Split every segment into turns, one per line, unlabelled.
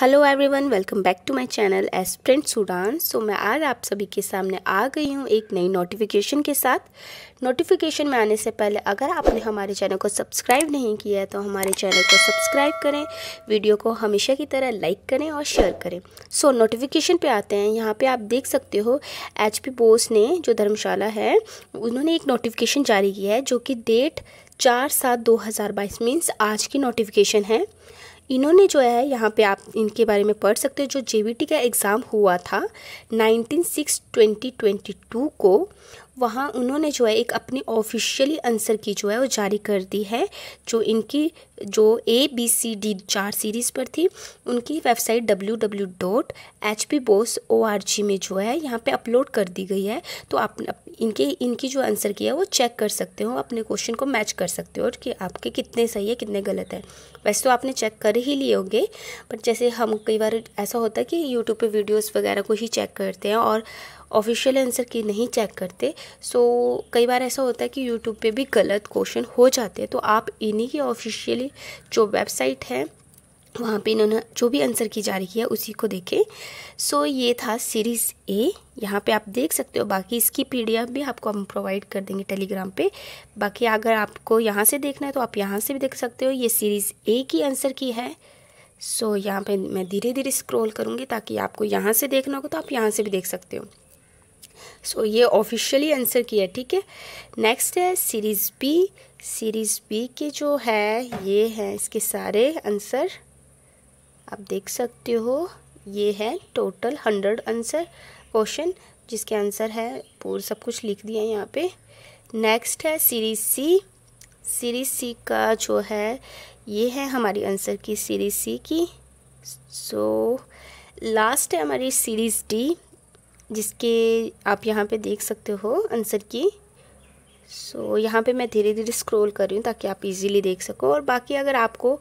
hello everyone welcome back to my channel aspirant Sudan so मैं आज आप सभी के सामने आ गई हूँ एक नई नोटिफिकेशन के साथ नोटिफिकेशन में आने से पहले अगर आपने हमारे चैनल को सब्सक्राइब नहीं किया है तो हमारे चैनल को सब्सक्राइब करें वीडियो को हमेशा की तरह लाइक करें और शेयर करें सो so, नोटिफिकेशन पे आते हैं यहाँ पर आप देख सकते हो एच पी बोस ने जो धर्मशाला है उन्होंने एक नोटिफिकेशन जारी किया है जो कि डेट चार सात दो हज़ार बाईस मीन्स आज की नोटिफिकेशन है इन्होंने जो है यहाँ पे आप इनके बारे में पढ़ सकते हो जो जे का एग्ज़ाम हुआ था 19 सिक्स 2022 को वहाँ उन्होंने जो है एक अपनी ऑफिशियली आंसर की जो है वो जारी कर दी है जो इनकी जो ए बी सी डी चार सीरीज़ पर थी उनकी website W W dot H P bose O R G में जो है यहाँ पे अपलोड कर दी गई है तो आप इनके इनकी जो आंसर की है वो चेक कर सकते हो अपने क्वेश्चन को मैच कर सकते हो कि आपके कितने सही है कितने गलत है वैसे तो आपने चेक कर ही लिए होंगे बट जैसे हम कई बार ऐसा होता है कि यूट्यूब पर वीडियोज़ वगैरह को ही चेक करते हैं और ऑफिशियल आंसर की नहीं चेक करते सो कई बार ऐसा होता है कि यूट्यूब पे भी गलत क्वेश्चन हो जाते हैं तो आप इन्हीं की ऑफिशियली जो वेबसाइट है वहाँ पे इन्होंने जो भी आंसर की जारी किया उसी को देखें सो so, ये था सीरीज़ ए यहाँ पे आप देख सकते हो बाकी इसकी पी भी आपको हम प्रोवाइड कर देंगे टेलीग्राम पे बाकी अगर आपको यहाँ से देखना है तो आप यहाँ से भी देख सकते हो ये सीरीज़ ए की आंसर की है सो so, यहाँ पे मैं धीरे धीरे स्क्रॉल करूँगी ताकि आपको यहाँ से देखना हो तो आप यहाँ से भी देख सकते हो सो so, ये ऑफिशियली आंसर किया ठीक है नेक्स्ट है सीरीज़ बी सीरीज़ बी के जो है ये है इसके सारे आंसर आप देख सकते हो ये है टोटल हंड्रेड आंसर क्वेश्चन जिसके आंसर है पूरा सब कुछ लिख दिया है यहाँ पे नेक्स्ट है सीरीज सी सीरीज सी का जो है ये है हमारी आंसर की सीरीज सी की सो so, लास्ट है हमारी सीरीज डी जिसके आप यहाँ पे देख सकते हो आंसर की सो so, यहाँ पे मैं धीरे धीरे स्क्रॉल कर रही हूँ ताकि आप इजीली देख सको और बाकी अगर आपको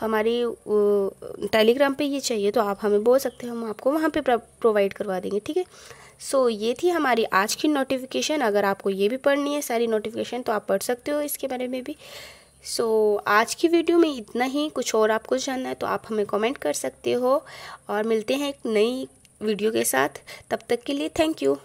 हमारी टेलीग्राम पे ये चाहिए तो आप हमें बोल सकते हैं हम आपको वहाँ पे प्रोवाइड करवा देंगे ठीक है सो ये थी हमारी आज की नोटिफिकेशन अगर आपको ये भी पढ़नी है सारी नोटिफिकेशन तो आप पढ़ सकते हो इसके बारे में भी सो so, आज की वीडियो में इतना ही कुछ और आपको जानना है तो आप हमें कमेंट कर सकते हो और मिलते हैं एक नई वीडियो के साथ तब तक के लिए थैंक यू